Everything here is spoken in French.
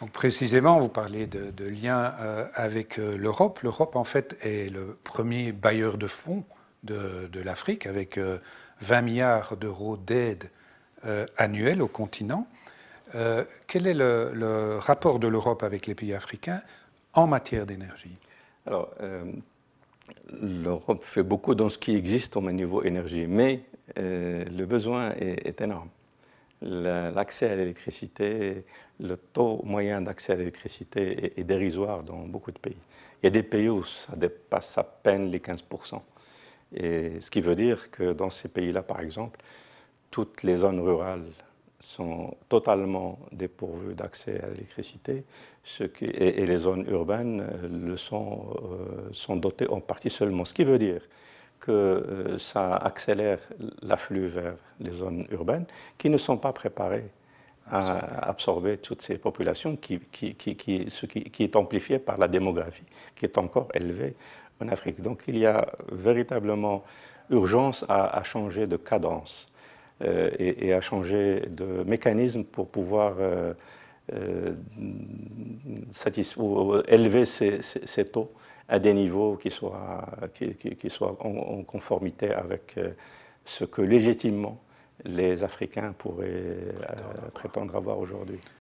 Donc précisément, vous parlez de, liens lien euh, avec euh, l'Europe. L'Europe, en fait, est le premier bailleur de fonds de, l'Afrique, avec 20 euh, milliards d'euros d'aide annuelle au continent. quel est le, rapport de l'Europe avec les pays africains en matière d'énergie Alors, l'Europe fait beaucoup dans ce qui existe au niveau énergie, mais le besoin est énorme l'accès à l'électricité, le taux moyen d'accès à l'électricité est, dérisoire dans beaucoup de pays. Il y a des pays où ça dépasse à peine les 15%. Et ce qui veut dire que dans ces pays-là, par exemple, toutes les zones rurales sont totalement dépourvues d'accès à l'électricité et, les zones urbaines euh, le sont, euh, sont dotées en partie seulement. Ce qui veut dire que euh, ça accélère l'afflux vers les zones urbaines qui ne sont pas préparées à absorber toutes ces populations, qui, qui, qui, qui ce qui, est amplifié par la démographie, qui est encore élevée en Afrique. Donc il y a véritablement urgence à, changer de cadence euh, et, à changer de mécanisme pour pouvoir euh, élever ces taux à des niveaux qui soient, qui, soient en, conformité avec euh, ce que légitimement les Africains pourraient euh, prétendre avoir aujourd'hui.